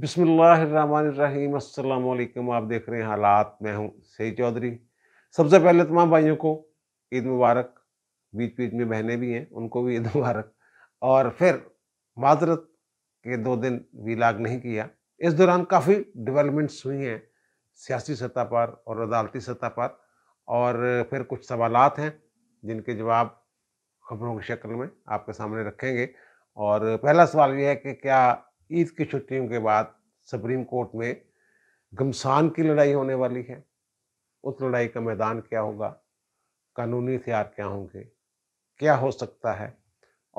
बिसमीम आप देख रहे हैं हालात मैं हूं सही चौधरी सबसे पहले तमाम भाइयों को ईद मुबारक बीच बीच में बहनें भी हैं उनको भी ईद मुबारक और फिर माजरत के दो दिन वीलाग नहीं किया इस दौरान काफ़ी डेवलपमेंट्स हुई हैं सियासी सतह पर और अदालती सतह पर और फिर कुछ सवाल हैं जिनके जवाब खबरों की शक्ल में आपके सामने रखेंगे और पहला सवाल यह है कि क्या ईद की छुट्टियों के बाद सुप्रीम कोर्ट में गमसान की लड़ाई होने वाली है उस लड़ाई का मैदान क्या होगा कानूनी हथियार क्या होंगे क्या हो सकता है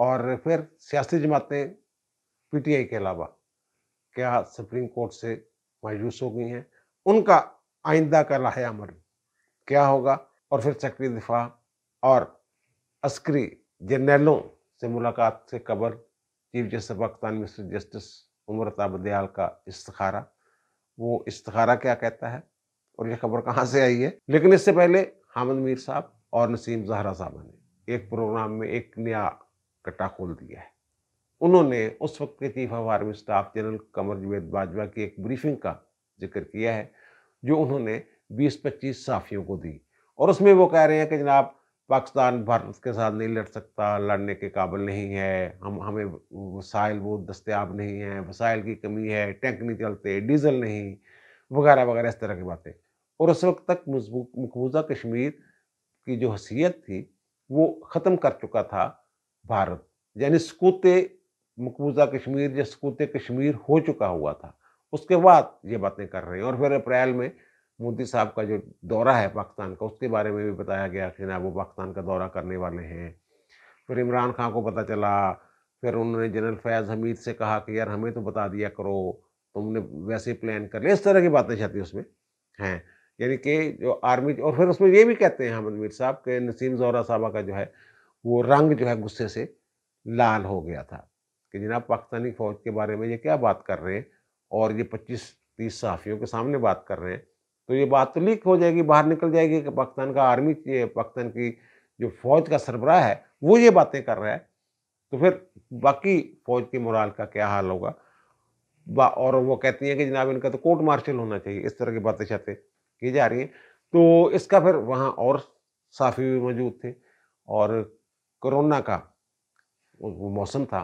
और फिर सियासी जमातें पीटीआई के अलावा क्या सुप्रीम कोर्ट से मायूस हो गई हैं उनका आइंदा का लाह अमल क्या होगा और फिर चक्री दिफा और अस्करी जनरलों से मुलाकात से कबल chief justice Pakistan mister justice Umar ताबदयाल का इस्तारा वो इस्तारा क्या कहता है और ये खबर कहाँ से आई है लेकिन इससे पहले हामिद मीर साहब और नसीम जहरा साहब ने एक प्रोग्राम में एक नया कट्टा खोल दिया है उन्होंने उस वक्त के chief of army staff general Qamar Javed Bajwa की एक ब्रीफिंग का जिक्र किया है जो उन्होंने 20-25 साफियों को दी और उसमें वो कह रहे हैं कि जनाब पाकिस्तान भारत के साथ नहीं लड़ सकता लड़ने के काबिल नहीं है हम हमें वसाइल वो दस्तियाब नहीं है वसाइल की कमी है टैंक नहीं चलते डीजल नहीं वगैरह वगैरह इस तरह की बातें और उस वक्त तक मकबूजा कश्मीर की जो हसीियत थी वो ख़त्म कर चुका था भारत यानी सकूत मकबूजा कश्मीर या सकूत कश्मीर हो चुका हुआ था उसके बाद ये बातें कर रहे हैं और फिर अप्रैल में मोदी साहब का जो दौरा है पाकिस्तान का उसके बारे में भी बताया गया कि ना वो पाकिस्तान का दौरा करने वाले हैं फिर इमरान खान को पता चला फिर उन्होंने जनरल फैज़ हमीद से कहा कि यार हमें तो बता दिया करो तुमने वैसे प्लान कर लिया इस तरह की बातें छाती उसमें हैं यानी कि जो आर्मी और फिर उसमें ये भी कहते हैं हमद मीर साहब के नसीम जौरा साहबा का जो है वो रंग जो है गुस्से से लाल हो गया था कि जनाब पाकिस्तानी फ़ौज के बारे में ये क्या बात कर रहे हैं और ये पच्चीस तीस सहाफ़ियों के सामने बात कर रहे हैं तो ये बात तो लीक हो जाएगी बाहर निकल जाएगी कि पाकिस्तान का आर्मी पाकिस्तान की जो फौज का सरबराह है वो ये बातें कर रहा है तो फिर बाकी फौज के मोराल का क्या हाल होगा और वो कहती हैं कि जनाब इनका तो कोर्ट मार्शल होना चाहिए इस तरह की बातें शातें की जा रही हैं तो इसका फिर वहाँ और साफी भी मौजूद थे और कोरोना का वो मौसम था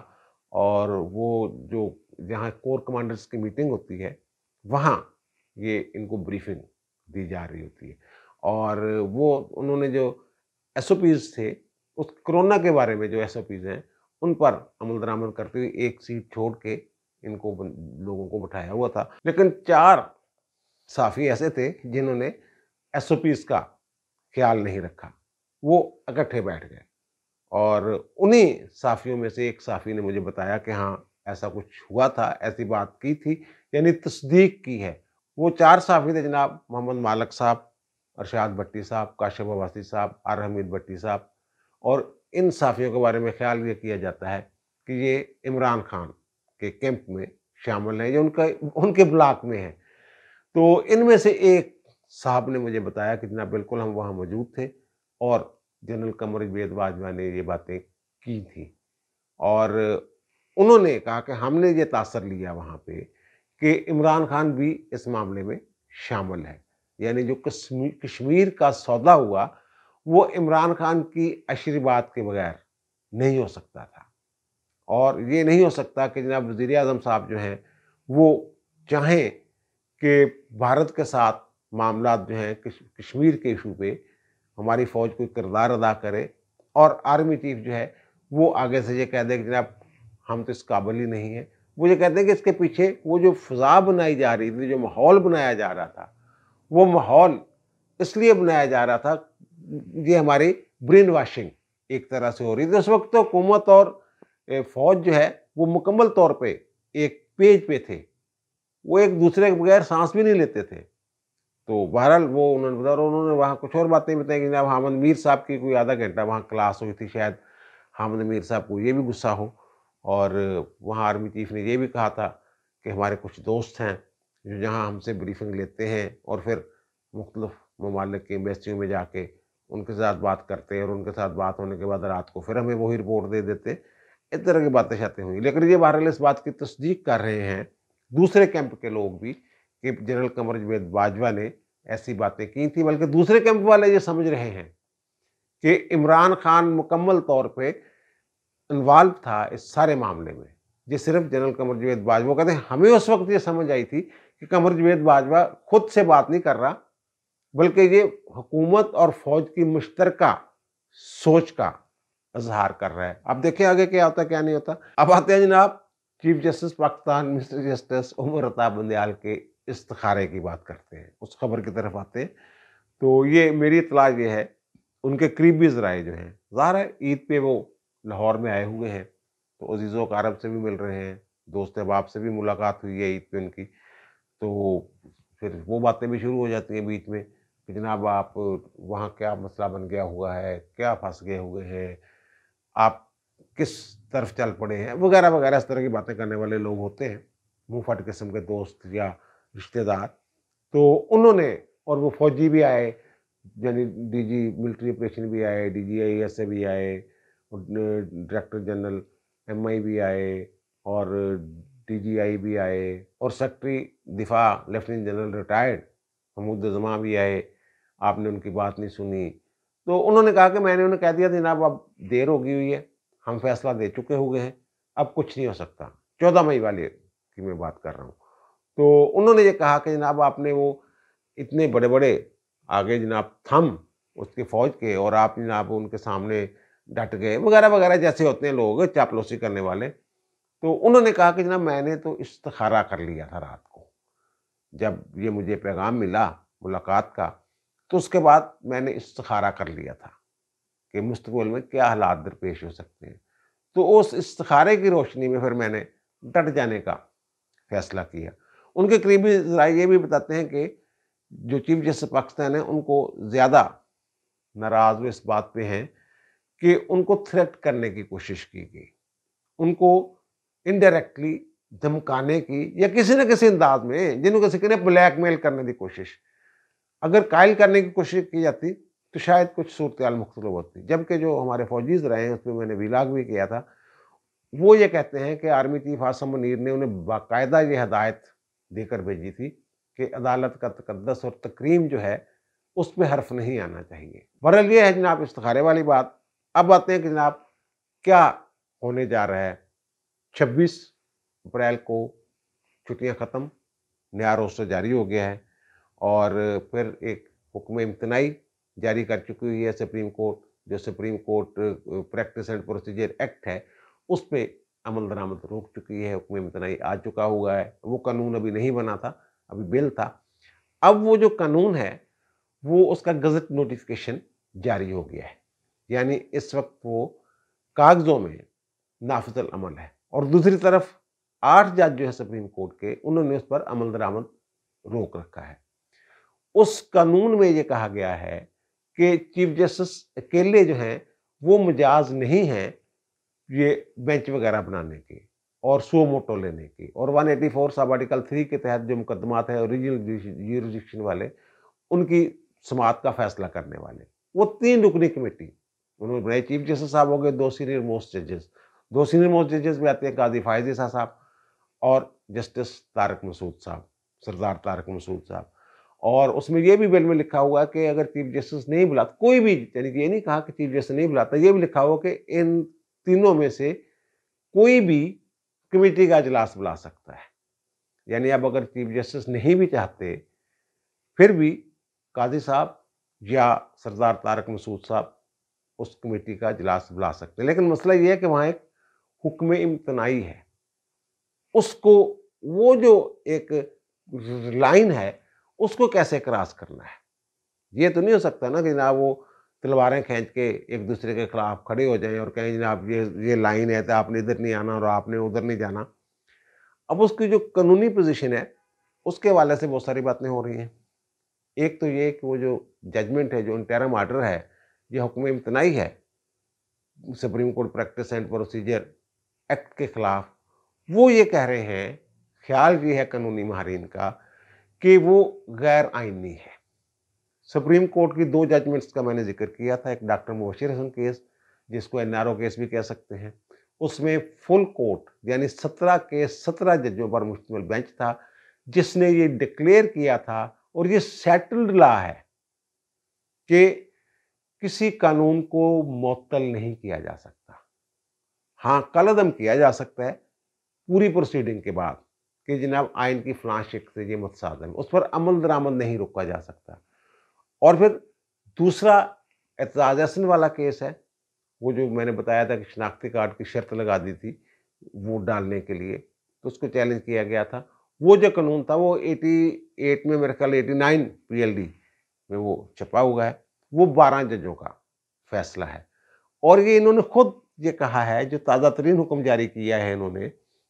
और वो जो जहाँ कोर कमांडर्स की मीटिंग होती है वहाँ ये इनको ब्रीफिंग दी जा रही होती है और वो उन्होंने जो एस थे उस कोरोना के बारे में जो एस हैं उन पर अमल दरामद करते हुए एक सीट छोड़ के इनको लोगों को बैठाया हुआ था लेकिन चार साफ़ी ऐसे थे जिन्होंने एस का ख्याल नहीं रखा वो इकट्ठे बैठ गए और उन्हीं साफियों में से एक साफ़ी ने मुझे बताया कि हाँ ऐसा कुछ हुआ था ऐसी बात की थी यानी तस्दीक की है वो चार साफी थे जनाब मोहम्मद मालक साहब अरशाद भट्टी साहब काशिफ अवासी साहब आर हमीद भट्टी साहब और इन साफियों के बारे में ख्याल ये किया जाता है कि ये इमरान खान के कैंप में शामिल हैं ये उनका उनके ब्लाक में हैं तो इनमें से एक साहब ने मुझे बताया कि जना बिल्कुल हम वहाँ मौजूद थे और जनरल कमर वेद बाजवा ने ये बातें की थी और उन्होंने कहा कि हमने ये तासर लिया वहाँ पर कि इमरान खान भी इस मामले में शामिल है यानी जो कश्मीर कश्मीर का सौदा हुआ वो इमरान खान की आशीर्वाद के बगैर नहीं हो सकता था और ये नहीं हो सकता कि जनाब वज़ी अजम साहब जो हैं वो चाहें कि भारत के साथ मामला जो हैं कश्मीर के इशू पे हमारी फ़ौज कोई किरदार अदा करे और आर्मी चीफ जो है वो आगे से ये कह दे कि जनाब हम तो इस काबिल ही नहीं हैं वो ये कहते हैं कि इसके पीछे वो जो फ़ज़ा बनाई जा रही थी जो माहौल बनाया जा रहा था वो माहौल इसलिए बनाया जा रहा था ये हमारी ब्रेन वाशिंग एक तरह से हो रही थी उस वक्त तो हुकूमत और फौज जो है वो मुकम्मल तौर पे एक पेज पे थे वो एक दूसरे के बगैर सांस भी नहीं लेते थे तो बहरहाल वो उन्होंने बताया उन्होंने वहाँ कुछ और बातें बताई कि जनाब हामद मीर साहब की कोई आधा घंटा वहाँ क्लास हुई थी शायद हामद मीर साहब को ये भी गुस्सा हो और वहाँ आर्मी चीफ ने ये भी कहा था कि हमारे कुछ दोस्त हैं जो जहाँ हमसे ब्रीफिंग लेते हैं और फिर मुख्तलफ ममालिक के एम्बेसियों में जाके उनके साथ बात करते और उनके साथ बात होने के बाद रात को फिर हमें वही रिपोर्ट दे देते इस तरह की बातें शाते हुई लेकिन ये बहरहाल इस बात की तस्दीक कर रहे हैं दूसरे कैंप के लोग भी कि जनरल कमर जवेद बाजवा ने ऐसी बातें की थी बल्कि दूसरे कैंप वाले ये समझ रहे हैं कि इमरान खान मुकम्मल तौर पर इन्वॉल्व था इस सारे मामले में ये सिर्फ जनरल कमर जुवेद बाजवा कहते हैं हमें उस वक्त ये समझ आई थी कि कमर जुवेद बाजवा खुद से बात नहीं कर रहा बल्कि ये हुकूमत और फौज की मुश्तर सोच का इजहार कर रहा है आप देखें आगे क्या होता क्या नहीं होता अब आते हैं जनाब chief justice Pakistan minister justice Umar रताब बंदयाल के इस्तारे की बात करते हैं उस खबर की तरफ आते हैं तो ये मेरी इतला ये है उनके करीबी जराए जो हैं ज़ाहिर है ईद पे वो लाहौर में आए हुए हैं तो अजीज़ कारब से भी मिल रहे हैं दोस्त अहबाब से भी मुलाकात हुई है ईद पे उनकी तो फिर वो बातें भी शुरू हो जाती हैं बीच में कि जनाब आप वहाँ क्या मसला बन गया हुआ है क्या फंस गए हुए हैं आप किस तरफ चल पड़े हैं वगैरह वगैरह इस तरह की बातें करने वाले लोग होते हैं मुँह फट किस्म के दोस्त या रिश्तेदार तो उन्होंने और वो फौजी भी आए यानी डी जी मिलिट्री ऑपरेशन भी आए D G I S A भी आए डायरेक्टर जनरल एम भी आए और डी भी आए और सेक्रटरी दिफा लेफ्टिनेंट जनरल रिटायर्ड महमूद जमा भी आए आपने उनकी बात नहीं सुनी तो उन्होंने कहा कि मैंने उन्हें कह दिया जनाब अब देर हो गई हुई है हम फैसला दे चुके हुए हैं अब कुछ नहीं हो सकता चौदह मई वाले की मैं बात कर रहा हूँ तो उन्होंने ये कहा कि जनाब आपने वो इतने बड़े बड़े आगे जनाब थम उसके फौज के और आप जनाब उनके सामने डट गए वगैरह वगैरह जैसे होते हैं लोग चापलोसी करने वाले तो उन्होंने कहा कि जना मैंने तो इस्तखारा कर लिया था रात को जब ये मुझे पैगाम मिला मुलाकात का तो उसके बाद मैंने इस्तखारा कर लिया था कि मुस्तबिल में क्या हालात दरपेश हो सकते हैं तो उस इस्तखारे की रोशनी में फिर मैंने डट जाने का फैसला किया उनके करीबी जरा ये भी बताते हैं कि जो चीफ जस्टिस पाकिस्तान है उनको ज़्यादा नाराज़ इस बात पे हैं कि उनको थ्रेट करने की कोशिश की गई उनको इनडायरेक्टली धमकाने की या किसी न किसी अंदाज में जिनको किसी ब्लैक ब्लैकमेल करने की कोशिश अगर कायल करने की कोशिश की जाती तो शायद कुछ सूरत मुख्तलिफ होती जबकि जो हमारे फौजीज रहे हैं उसमें मैंने विलाग भी किया था वो ये कहते हैं कि आर्मी चीफ आसम मनीर ने उन्हें बाकायदा ये हदायत देकर भेजी थी कि अदालत का तकदस और तकरीम जो है उस पर हर्फ नहीं आना चाहिए बरल ये है जनाब इस्तारे वाली बात अब आते हैं कि जनाब क्या होने जा रहा है 26 अप्रैल को छुट्टियां ख़त्म नया रोस्टर जारी हो गया है और फिर एक हुक्म इम्तनाई जारी कर चुकी हुई है सुप्रीम कोर्ट जो supreme court practice and procedure act है उस पर अमल दरामद रोक चुकी है हुक्म इम्तनाई आ चुका हुआ है वो कानून अभी नहीं बना था अभी बिल था अब वो जो कानून है वो उसका गजट नोटिफिकेशन जारी हो गया है यानी इस वक्त वो कागज़ों में नाफजल अमल है और दूसरी तरफ आठ जज जो है सुप्रीम कोर्ट के उन्होंने उस पर अमल दरामद रोक रखा है उस कानून में ये कहा गया है कि चीफ जस्टिस अकेले जो हैं वो मजाज नहीं हैं ये बेंच वगैरह बनाने के और सो मोटो लेने के और 184 eighty four sub article three के तहत जो मुकदमात हैं ओरिजिनल यूरिडिक्शन वाले उनकी समात का फैसला करने वाले वो तीन रुकनी कमेटी उन्होंने बनाई चीफ जस्टिस साहब हो गए दो सीनियर मोस्ट जजेस दो सीनियर मोस्ट जजेस में आते हैं काजी फायदे शाह साहब और जस्टिस तारक मसूद साहब सरदार तारक मसूद साहब और उसमें यह भी बिल में लिखा हुआ कि अगर चीफ जस्टिस नहीं बुलाता कोई भी यानी कि ये नहीं कहा कि चीफ जस्टिस नहीं बुलाता ये भी लिखा हुआ कि इन तीनों में से कोई भी कमेटी का इजलास बुला सकता है यानी अब अगर चीफ जस्टिस नहीं भी चाहते फिर भी काजी साहब या सरदार तारक मसूद साहब उस कमेटी का इजलास बुला सकते हैं लेकिन मसला ये है कि वहाँ एक हुक्म इम्तनाई है उसको वो जो एक लाइन है उसको कैसे क्रॉस करना है ये तो नहीं हो सकता ना कि जनाब वो तलवारें खींच के एक दूसरे के खिलाफ खड़े हो जाएं और कहें जनाब ये ये लाइन है तो आपने इधर नहीं आना और आपने उधर नहीं जाना अब उसकी जो कानूनी पोजीशन है उसके हवाले से बहुत सारी बातें हो रही हैं एक तो ये कि वो जो जजमेंट है जो इंटरम आर्डर है ये हुक्म इम्तनाई है supreme court practice and procedure act के ख़िलाफ़ वो ये कह रहे हैं ख्याल ये है कानूनी माहरीन का कि वो गैर आइनी है सुप्रीम कोर्ट की दो जजमेंट्स का मैंने जिक्र किया था एक डॉक्टर मुबशिर हसन केस जिसको एन केस भी कह सकते हैं उसमें फुल कोर्ट यानी सत्रह केस सत्रह जजों पर मुश्तमल बेंच था जिसने ये डिक्लेयर किया था और ये सेटल्ड ला है कि किसी कानून को मअतल नहीं किया जा सकता हाँ कलदम किया जा सकता है पूरी प्रोसीडिंग के बाद कि जनाब आइन की फलां से ये मतसाजन उस पर अमल दरामद नहीं रोका जा सकता और फिर दूसरा एतजाजसन वाला केस है वो जो मैंने बताया था कि शनाख्ती कार्ड की शर्त लगा दी थी वोट डालने के लिए तो उसको चैलेंज किया गया था वो जो कानून था वो 88 में मेरे ख्याल एटी नाइन में वो छपा हुआ है वो बारह जजों का फैसला है और ये इन्होंने खुद ये कहा है जो ताज़ा तरीन हुक्म जारी किया है इन्होंने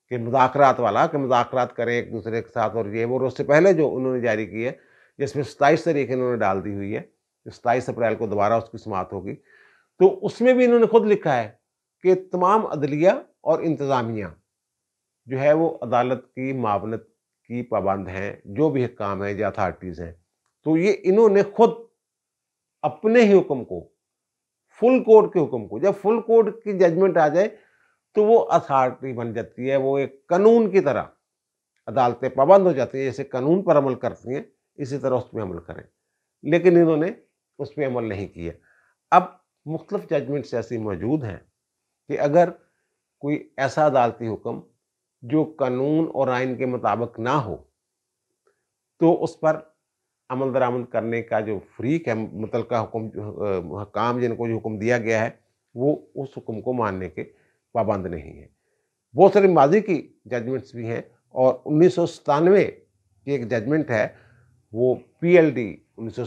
कि मुजाकरात वाला कि मुजाकरात करें एक दूसरे के साथ और ये वो उससे पहले जो उन्होंने जारी की है जिसमें सताईस तारीख इन्होंने डाल दी हुई है सताईस अप्रैल को दोबारा उसकी समाप्त होगी तो उसमें भी इन्होंने खुद लिखा है कि तमाम अदलिया और इंतज़ामिया जो है वो अदालत की मावनत की पाबंद हैं जो भी काम है या अथार्टीज़ हैं तो ये इन्होंने खुद अपने ही हुक्म को फुल कोर्ट के हुक्म को जब फुल कोर्ट की जजमेंट आ जाए तो वो अथॉरिटी बन जाती है वो एक कानून की तरह अदालतें पाबंद हो जाती हैं जैसे कानून पर अमल करती हैं इसी तरह उस पर अमल करें लेकिन इन्होंने उस पर अमल नहीं किया अब मुख्तफ जजमेंट्स ऐसी मौजूद हैं कि अगर कोई ऐसा अदालती हुक्म जो कानून और आइन के मुताबिक ना हो तो उस पर अमल दरामद करने का जो फ्री है मुतल का हुक्म काम जिनको जो हुक्म दिया गया है वो उस हुक्म को मानने के पाबंद नहीं है बहुत सारी माजी की जजमेंट्स भी हैं और उन्नीस की एक जजमेंट है वो पी एल डी उन्नीस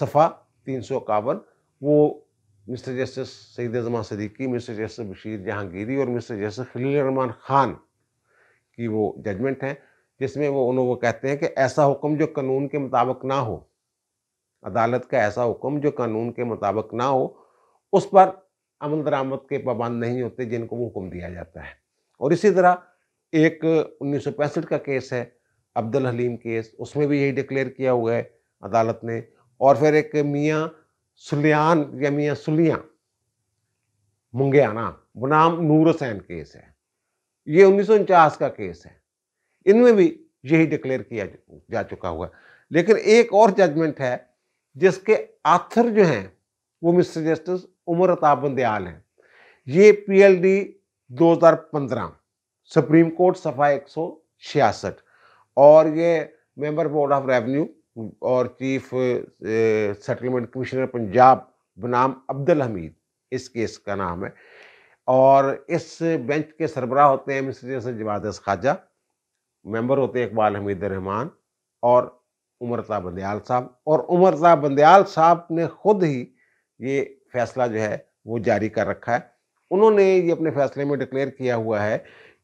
सफ़ा तीन सौ इक्यावन वो mister justice Saeed Azma Siddiqui mister justice Bashir Jahangiri और मिस्टर जस्टिस खलील रहमान खान की वो जजमेंट है जिसमें वो उन्होंने वो कहते हैं कि ऐसा हुक्म जो कानून के मुताबिक ना हो अदालत का ऐसा हुक्म जो कानून के मुताबिक ना हो उस पर अमल दरामद के पाबंद नहीं होते जिनको वो हुक्म दिया जाता है और इसी तरह एक उन्नीस का केस है अब्दुल हलीम केस उसमें भी यही डिक्लेयर किया हुआ है अदालत ने और फिर एक मियाँ सुलियान या मियाँ सुलियाँ मुंगेआना बनाम नूर हुसैन केस है ये उन्नीस का केस है इनमें भी यही डिक्लेयर किया जा चुका हुआ लेकिन एक और जजमेंट है जिसके आथर जो हैं वो मिस्टर जस्टिस उमर बंदयाल हैं ये पीएलडी 2015 सुप्रीम कोर्ट सफा एक और ये मेंबर बोर्ड ऑफ रेवेन्यू और चीफ सेटलमेंट कमिश्नर पंजाब बनाम अब्दुल हमीद इस केस का नाम है और इस बेंच के सरबराह होते हैं मिस्टर जस्टिस जवाद खाजा मेंबर होते इकबाल हमीद रहमान और उमरता बंदयाल साहब और उमरता बंदयाल साहब ने खुद ही ये फैसला जो है वो जारी कर रखा है उन्होंने ये अपने फैसले में डिक्लेयर किया हुआ है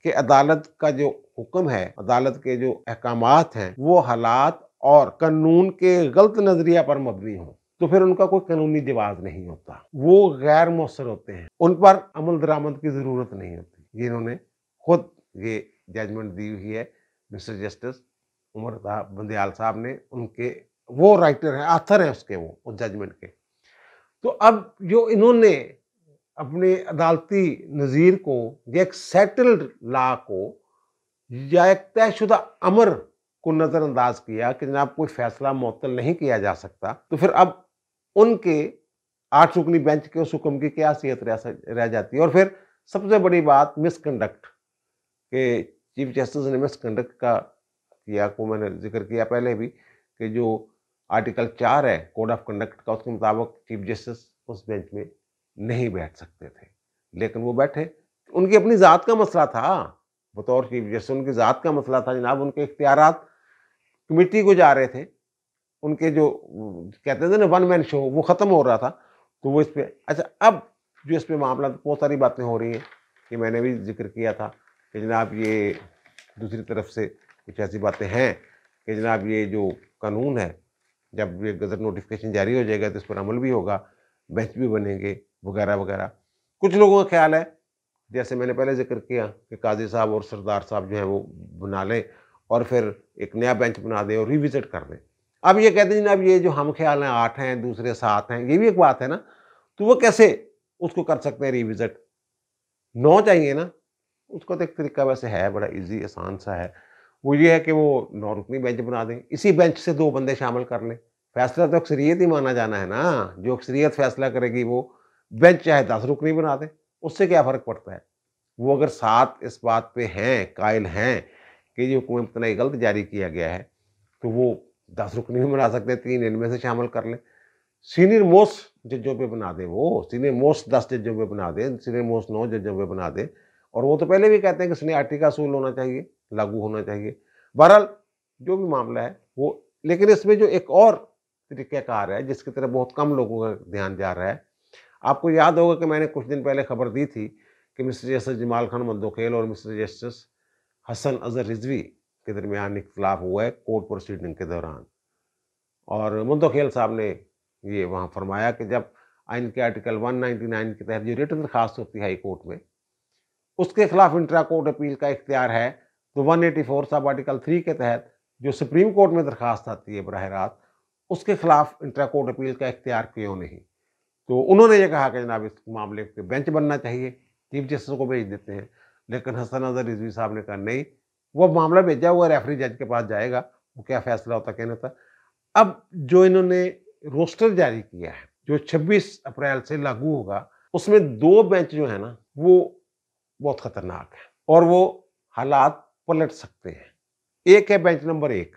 कि अदालत का जो हुक्म है अदालत के जो अहकाम हैं वो हालात और कानून के गलत नज़रिया पर मबनी हों तो फिर उनका कोई कानूनी जवाब नहीं होता वो गैर मौसर होते हैं उन पर अमल दरामद की ज़रूरत नहीं होती ये इन्होंने खुद ये जजमेंट दी हुई है मिस्टर जस्टिस उमर बंदयाल साहब ने उनके वो राइटर हैं आथर हैं उसके वो उस जजमेंट के तो अब जो इन्होंने अपने अदालती नज़ीर को या एक सेटल्ड ला को या एक तयशुदा अमर को नज़रअंदाज किया कि जनाब कोई फैसला मअतल नहीं किया जा सकता तो फिर अब उनके आठ रुकनी बेंच के उस हुक्म की क्या सीहत रह जाती है और फिर सबसे बड़ी बात मिसकंडक्ट के चीफ जस्टिस ने मिस कंडक्ट का किया को मैंने जिक्र किया पहले भी कि जो आर्टिकल चार है कोड ऑफ कंडक्ट का उसके मुताबिक चीफ जस्टिस उस बेंच में नहीं बैठ सकते थे लेकिन वो बैठे उनकी अपनी ज़ात का मसला था बतौर चीफ जस्टिस उनकी ज़ात का मसला था जनाब उनके इख्तियार कमेटी को जा रहे थे उनके जो कहते थे ना वन मैन शो वो ख़त्म हो रहा था तो वो इस पर अच्छा अब जो इस पर मामला बहुत सारी बातें हो रही हैं कि मैंने भी जिक्र किया था कि जनाब ये दूसरी तरफ से कुछ ऐसी बातें हैं कि जनाब ये जो कानून है जब ये गज़र नोटिफिकेशन जारी हो जाएगा तो इस पर अमल भी होगा बेंच भी बनेंगे वगैरह वगैरह कुछ लोगों का ख्याल है जैसे मैंने पहले जिक्र किया कि काजी साहब और सरदार साहब जो है वो बना लें और फिर एक नया बेंच बना दें और रिविज़िट कर दें अब ये कहते हैं जनाब ये जो हम ख्याल हैं आठ हैं दूसरे सात हैं ये भी एक बात है ना तो वो कैसे उसको कर सकते हैं रिविज़िट नौ चाहिए ना उसका तो एक तरीका वैसे है बड़ा इजी आसान सा है वो ये है कि वो नौ रुकनी बेंच बना दें इसी बेंच से दो बंदे शामिल कर लें फैसला तो अक्सरीत ही माना जाना है ना जो अक्सरीत फैसला करेगी वो बेंच चाहे दस रुकनी बना दें उससे क्या फ़र्क पड़ता है वो अगर सात इस बात पे हैं कायल हैं कि ये हुकूमत इतना गलत जारी किया गया है तो वो दस रुकनी भी बना सकते हैं तीन इनमें से शामिल कर लें सीनियर मोस्ट जजों पे बना दें वो सीनियर मोस्ट दस जजों पे बना दें सीनियर मोस्ट नौ जजों पे बना दें और वो तो पहले भी कहते हैं कि सुनी आर्टिका सूल होना चाहिए लागू होना चाहिए बहरहाल जो भी मामला है वो लेकिन इसमें जो एक और तरीक़ाकार है जिसकी तरफ बहुत कम लोगों का ध्यान जा रहा है आपको याद होगा कि मैंने कुछ दिन पहले खबर दी थी कि मिस्टर जस्टिस जमाल खान मंदोखेल और मिस्टर जस्टिस हसन अजहर रिजवी के दरमियान इख्तलाफ हुआ है कोर्ट प्रोसीडिंग के दौरान और मंदोखेल साहब ने ये वहाँ फरमाया कि जब आइन के आर्टिकल 199 के तहत जो रिटर्न दरखास्त होती है हाई कोर्ट में उसके खिलाफ इंट्रा कोर्ट अपील का इख्तियार है तो 184 सब आर्टिकल थ्री के तहत जो सुप्रीम कोर्ट में दरख्वास्त आती है बरह रात उसके खिलाफ इंट्रा कोर्ट अपील का इख्तियार क्यों नहीं तो उन्होंने ये कहा कि जनाब इस मामले पे बेंच बनना चाहिए चीफ जस्टिस को भेज देते हैं लेकिन हसन अजहर रिजवी साहब ने कहा नहीं वो मामला भेजा हुआ रेफरी जज के पास जाएगा वो क्या फैसला होता कहना था अब जो इन्होंने रोस्टर जारी किया है जो 26 अप्रैल से लागू होगा उसमें दो बेंच जो है ना वो बहुत खतरनाक है और वो हालात पलट सकते हैं एक है बेंच नंबर एक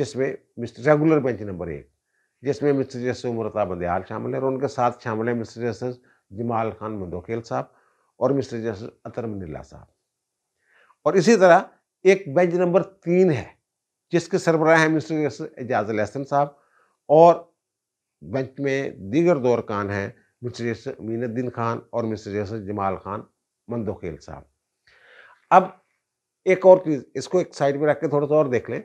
जिसमें मिस्टर रेगुलर बेंच नंबर एक जिसमें मिस्टर जस्टिस उम्रता बंदयाल शामिल है और उनके साथ शामिल है मिस्टर जस्टिस जमाल खान मंदोखेल साहब और मिस्टर जस्टिस अतर मनीला साहब और इसी तरह एक बेंच नंबर तीन है जिसके सरबराह हैं मिस्टर जस्टिस एजाज लहसन साहब और बेंच में दीगर दौर खान हैं मिस्टर जस्टिस मीनुद्दीन खान और मिस्टर जस्टिस जमाल खान मंदोखेल साहब अब एक और चीज़ इसको एक साइड में रख के थोड़ा सा और देख लें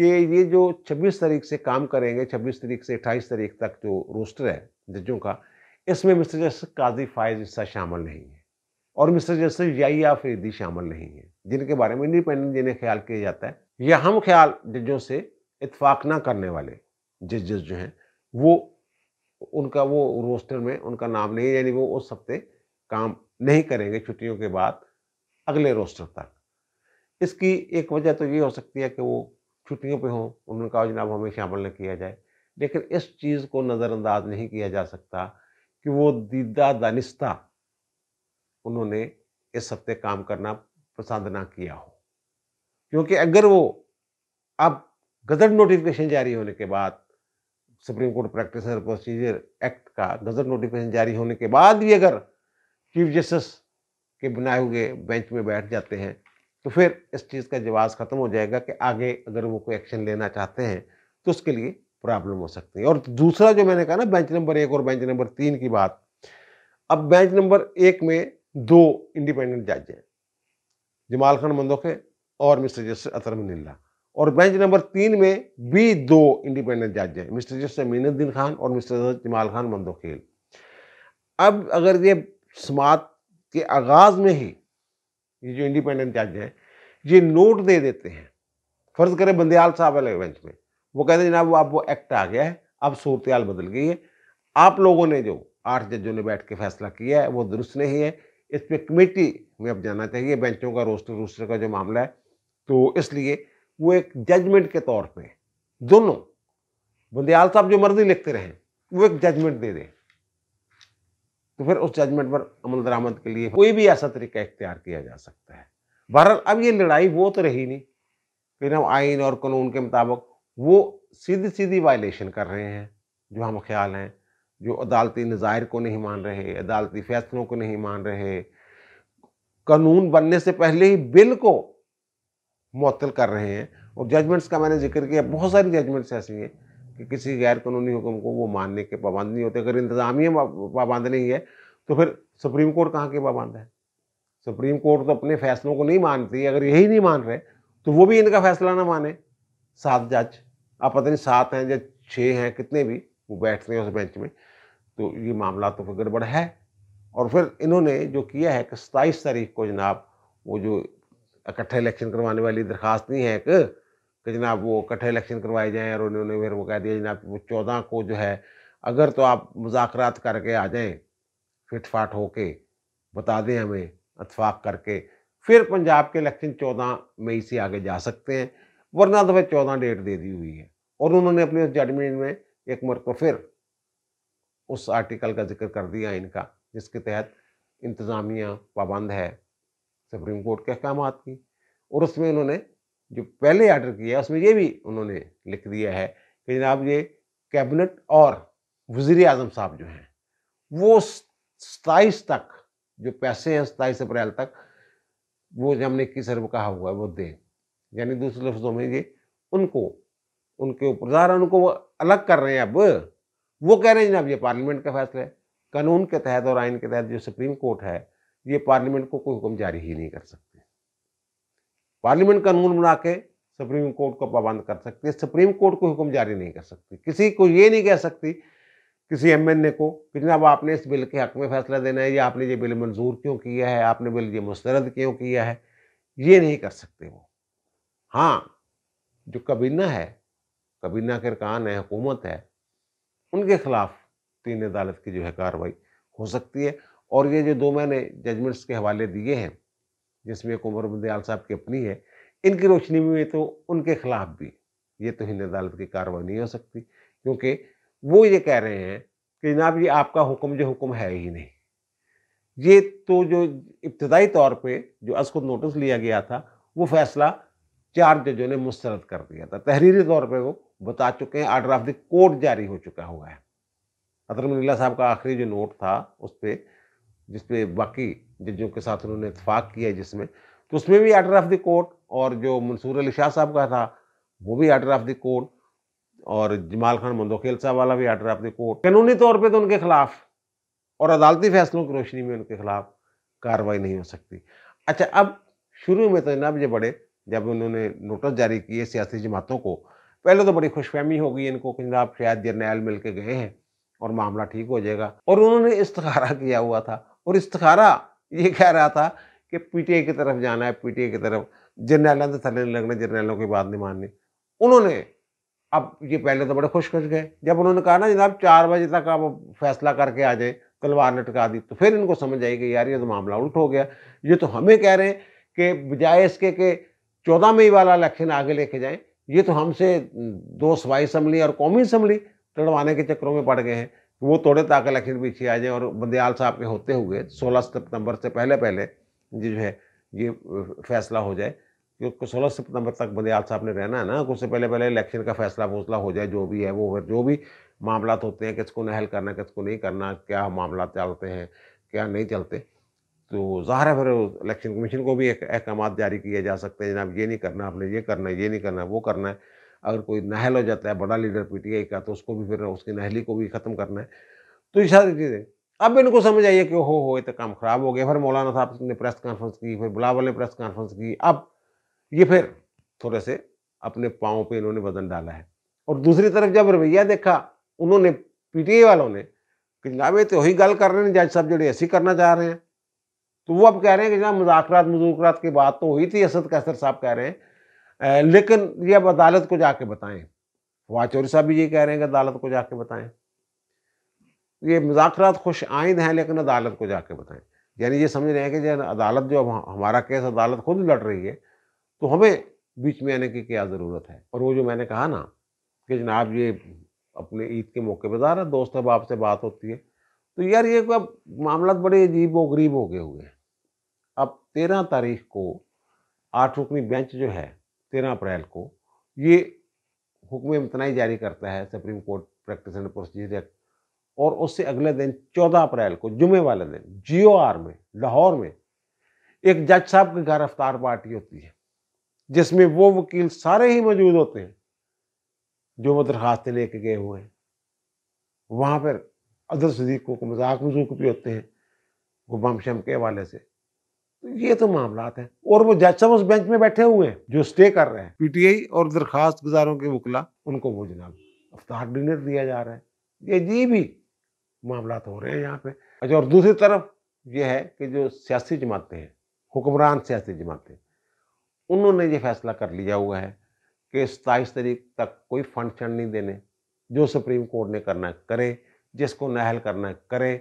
कि ये जो 26 तारीख से काम करेंगे 26 तारीख से 28 तारीख तक जो रोस्टर है जजों का इसमें मिस्टर जस्टिस काजी फायज हिस्सा शामिल नहीं है और मिस्टर जस्टिस या फरीदी शामिल नहीं है जिनके बारे में इंडिपेंडेंट जिन्हें ख्याल किया जाता है या हम ख्याल जजों से इतफाक ना करने वाले जजेस जो हैं वो उनका वो रोस्टर में उनका नाम नहीं यानी वो उस हफ्ते काम नहीं करेंगे छुट्टियों के बाद अगले रोस्टर तक इसकी एक वजह तो ये हो सकती है कि वो छुट्टियों पे हों उनका जनाब हमें शामिल न किया जाए लेकिन इस चीज़ को नज़रअंदाज नहीं किया जा सकता कि वो दीदा दानिस्ता उन्होंने इस हफ्ते काम करना पसंद ना किया हो क्योंकि अगर वो अब गजट नोटिफिकेशन जारी होने के बाद supreme court practice procedure act का गजट नोटिफिकेशन जारी होने के बाद भी अगर चीफ जस्टिस के बनाए हुए बेंच में बैठ जाते हैं तो फिर इस चीज़ का जवाब ख़त्म हो जाएगा कि आगे अगर वो कोई एक्शन लेना चाहते हैं तो उसके लिए प्रॉब्लम हो सकती है और दूसरा जो मैंने कहा ना बेंच नंबर एक और बेंच नंबर तीन की बात अब बेंच नंबर एक में दो इंडिपेंडेंट जज हैं जमाल खान मंदोखे और मिस्टर जस्टिस अतर मनिल्ला और बेंच नंबर तीन में भी दो इंडिपेंडेंट जज हैं मिस्टर जस्टिस मीनुद्दीन खान और मिस्टर जमाल खान मंदोखेल अब अगर ये समात के आगाज़ में ही ये जो इंडिपेंडेंट जज हैं ये नोट दे देते हैं फ़र्ज़ करें बंदयाल साहब वाले बेंच में वो कहते हैं जनाब अब वो एक्ट आ गया है अब सूरत बदल गई है आप लोगों ने जो आठ जजों ने बैठ के फैसला किया है वो दुरुस्त नहीं है इस पर कमेटी में अब जाना चाहिए बेंचों का रोस्टर रोस्टर का जो मामला है तो इसलिए वो एक जजमेंट के तौर पे दोनों बंदयाल साहब जो मर्जी लिखते रहें वो एक जजमेंट दे दें तो फिर उस जजमेंट पर अमल दरामद के लिए कोई भी ऐसा तरीका इख्तियार किया जा सकता है बहरहाल अब ये लड़ाई वो तो रही नहीं फिर हम आइन और कानून के मुताबिक वो सीधी सीधी वायलेशन कर रहे हैं जो हम ख्याल हैं जो अदालती नज़ायर को नहीं मान रहे अदालती फैसलों को नहीं मान रहे कानून बनने से पहले ही बिल को मुतल कर रहे हैं और जजमेंट्स का मैंने जिक्र किया बहुत सारी जजमेंट्स ऐसी हैं कि किसी गैर कानूनी हुक्म को वो मानने के पाबंद नहीं होते अगर इंतजामिया पाबंद नहीं है तो फिर सुप्रीम कोर्ट कहाँ के पाबंद है सुप्रीम कोर्ट तो अपने फैसलों को नहीं मानती अगर यही नहीं मान रहे तो वो भी इनका फैसला ना माने सात जज आप पता नहीं सात हैं या छः हैं कितने भी वो बैठते हैं उस बेंच में तो ये मामला तो फिर गड़बड़ है और फिर इन्होंने जो किया है कि सताईस तारीख को जनाब वो जो इकट्ठा इलेक्शन करवाने वाली दरखास्त नहीं है एक कि जनाब वो कट्ठे इलेक्शन करवाए जाएँ और उन्होंने फिर वो कह दिया जनाब वो चौदह को जो है अगर तो आप मुजाकर करके आ जाएँ फिट हो होके बता दें हमें अतफाक़ करके फिर पंजाब के इलेक्शन चौदह मई से आगे जा सकते हैं वरना तो वह चौदह डेट दे दी हुई है और उन्होंने अपने उस जजमेंट में एक मरत फिर उस आर्टिकल का जिक्र कर दिया इनका जिसके तहत इंतज़ामिया पाबंद है सुप्रीम कोर्ट के अहकाम की और उसमें उन्होंने जो पहले आर्डर किया उसमें ये भी उन्होंने लिख दिया है कि जनाब ये कैबिनेट और वजीर अजम साहब जो हैं वो सताईस तक जो पैसे हैं सताईस अप्रैल तक वो हमने इक्कीस अरब कहा हुआ है वो दें यानी दूसरे लफ्जों में ये उनको उनके ऊपर ज़ाहरा उनको वो अलग कर रहे हैं अब वो कह रहे हैं जनाब ये पार्लियामेंट का फैसला है कानून के तहत और आइन के तहत जो सुप्रीम कोर्ट है ये पार्लियामेंट को कोई हुक्म जारी ही नहीं कर सकता पार्लियामेंट कानून बना के सुप्रीम कोर्ट को पाबंद कर सकती है सुप्रीम कोर्ट को हुक्म जारी नहीं कर सकती किसी को ये नहीं कह सकती किसी एम एन ए को कि जनाब आपने इस बिल के हक में फैसला देना है या आपने ये बिल मंजूर क्यों किया है आपने बिल ये मुस्तरद क्यों किया है ये नहीं कर सकते वो हाँ जो कबीना है कबीना के अरकान है हुकूमत है उनके ख़िलाफ़ तीन अदालत की जो है कार्रवाई हो सकती है और ये जो दो मैंने जजमेंट्स के हवाले दिए हैं जिसमें एक उमर दयाल साहब की अपनी है इनकी रोशनी में तो उनके खिलाफ भी ये तो हिंद अदालत की कार्रवाई नहीं हो सकती क्योंकि वो ये कह रहे हैं कि जनाब ये आपका हुक्म जो हुक्म है ही नहीं ये तो जो इब्तदाई तौर पे जो असखुद नोटिस लिया गया था वो फैसला चार जजों ने मुस्तरद कर दिया था तहरीरी तौर पे वो बता चुके हैं आर्डर ऑफ द कोर्ट जारी हो चुका हुआ है अतरमल्ला साहब का आखिरी जो नोट था उस पर जिसपे बाकी जजों के साथ उन्होंने इतफाक़ किया जिसमें तो उसमें भी आर्डर ऑफ द कोर्ट और जो मंसूर अली शाह साहब का था वो भी आर्डर ऑफ द कोर्ट और जमाल खान मंदोखेल साहब वाला भी आर्डर ऑफ द कोर्ट कानूनी तौर पर तो उनके ख़िलाफ़ और अदालती फैसलों की रोशनी में उनके ख़िलाफ़ कार्रवाई नहीं हो सकती अच्छा अब शुरू में तो जनाब ये बड़े जब उन्होंने नोटिस जारी किए सियासी जमातों को पहले तो बड़ी खुशफहमी हो गई इनको कि जनाब शायद जर्नैल मिल के गए हैं और मामला ठीक हो जाएगा और उन्होंने इस्तारा किया हुआ था और इस्तारा ये कह रहा था कि पीटीए की तरफ जाना है पीटीए की तरफ जर्नैलों से थले लगने जर्नैलों की बात नहीं माननी उन्होंने अब ये पहले तो बड़े खुश खुश गए जब उन्होंने कहा ना जनाब चार बजे तक आप फैसला करके आ जाए तलवार लटका दी तो फिर इनको समझ आई कि यार ये तो मामला उल्ट हो गया ये तो हमें कह रहे हैं कि बजाय इसके के चौदह मई वाला इलेक्शन आगे लेके जाएं ये तो हमसे दो सवाई असम्बली और कौमी असम्बली लड़वाने के चक्करों में पड़ गए हैं वो तोड़े ताकि इलेक्शन पीछे आ जाए और बंदयाल साहब के होते हुए 16 सितंबर से पहले पहले ये जो है ये फैसला हो जाए क्योंकि सोलह सितंबर तक बंदयाल साहब ने रहना है ना उससे पहले पहले इलेक्शन का फैसला फूसला हो जाए जो भी है वो जो भी मामला होते हैं किसको नहल करना किसको नहीं करना क्या मामला चलते हैं क्या नहीं चलते तो ज़ाहिर है फिर इलेक्शन कमीशन को भी एक अहकाम जारी किए जा सकते हैं जनाब ये नहीं करना आपने ये करना ये नहीं करना वो करना है अगर कोई नहल हो जाता है बड़ा लीडर पीटीआई का तो उसको भी फिर उसकी नहली को भी ख़त्म करना है तो ये सारी चीज़ें अब इनको समझ आइए कि हो हो ये तो काम ख़राब हो गया फिर मौलाना साहब ने प्रेस कॉन्फ्रेंस की फिर बुलावल ने प्रेस कॉन्फ्रेंस की अब ये फिर थोड़े से अपने पाँव पे इन्होंने वजन डाला है और दूसरी तरफ जब रवैया देखा उन्होंने पीटीआई वालों ने कि जनाब ये तो वही गल कर रहे हैं जज साहब जोड़े ऐसी करना चाह रहे हैं तो वो अब कह रहे हैं कि जनाब मुजाकर मजूकरात की बात तो हुई थी असद कैसर साहब कह रहे हैं लेकिन ये अब अदालत को जाके बताएं वाचौरी साहब भी ये कह रहे हैं कि अदालत को जाके बताएं ये मुजाकर खुश आइंद हैं लेकिन अदालत को जाके बताएं यानी ये समझ रहे हैं कि जो अदालत जो हमारा केस अदालत खुद लड़ रही है तो हमें बीच में आने की क्या ज़रूरत है और वो जो मैंने कहा ना कि जनाब ये अपने ईद के मौके पर जा ज़ाहिर दोस्त अब आपसे बात होती है तो यार ये अब मामला बड़े अजीब व गरीब हो गए हुए हैं अब तेरह तारीख को आठ रुकनी बेंच जो है तेरह अप्रैल को ये हुक्म इम्तनाई जारी करता है supreme court practice and procedure act और उससे अगले दिन चौदह अप्रैल को जुमे वाले दिन जियो में लाहौर में एक जज साहब के घर पार्टी होती है जिसमें वो वकील सारे ही मौजूद होते हैं जो वो दरखास्तें लेके गए हुए हैं वहाँ पर अदर सदीकों को मजाक मजूक भी होते हैं वो बम शम के हवाले से ये तो मामला है और वो जज साहब उस बेंच में बैठे हुए हैं जो स्टे कर रहे हैं पीटीआई और दरखास्त गुजारों के वकला उनको वो जनाब अफ्तार डिनर दिया जा रहा है ये जी भी मामला हो रहे हैं यहाँ पे अच्छा और दूसरी तरफ यह है कि जो सियासी जमातें हैं हुक्मरान सियासी जमातें उन्होंने ये फैसला कर लिया हुआ है कि सताईस तारीख तक कोई फंड शंड नहीं देने जो सुप्रीम कोर्ट ने करना करे जिसको नहल करना करे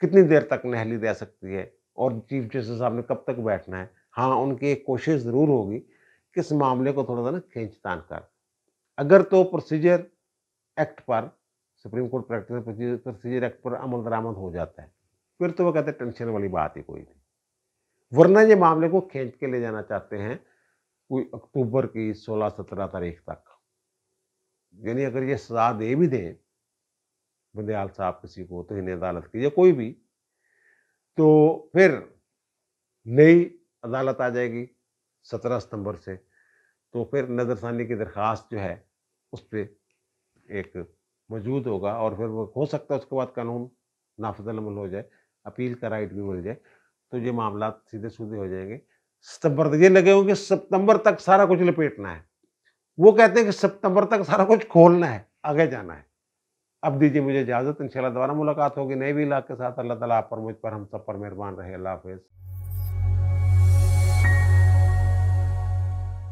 कितनी देर तक नहली दे सकती है और चीफ जस्टिस साहब ने कब तक बैठना है हाँ उनकी एक कोशिश ज़रूर होगी कि इस मामले को थोड़ा सा ना खींचतान कर अगर तो प्रोसीजर एक्ट पर supreme court practice procedure act पर अमल दरामद हो जाता है फिर तो वो कहते हैं टेंशन वाली बात ही कोई नहीं वरना ये मामले को खींच के ले जाना चाहते हैं कोई अक्टूबर की 16-17 तारीख तक यानी अगर ये सजा दे भी दें बंदयाल साहब किसी को तो इन्हें अदालत की या कोई भी तो फिर नई अदालत आ जाएगी सत्रह सितंबर से तो फिर नज़रसानी की दरख्वास्त जो है उस पर एक मौजूद होगा और फिर वो हो सकता है उसके बाद कानून नाफजलमल हो जाए अपील का राइट भी मिल जाए तो ये मामला सीधे सूधे हो जाएंगे सितंबर तक ये लगे होंगे सितंबर तक सारा कुछ लपेटना है वो कहते हैं कि सितंबर तक सारा कुछ खोलना है आगे जाना है अब दीजिए मुझे इजाज़त इन दोबारा मुलाकात होगी नए भी इलाक के साथ अल्लाह ताला आप पर मुझ पर हम सब पर मेहरबान रहे अल्लाह हाफिज़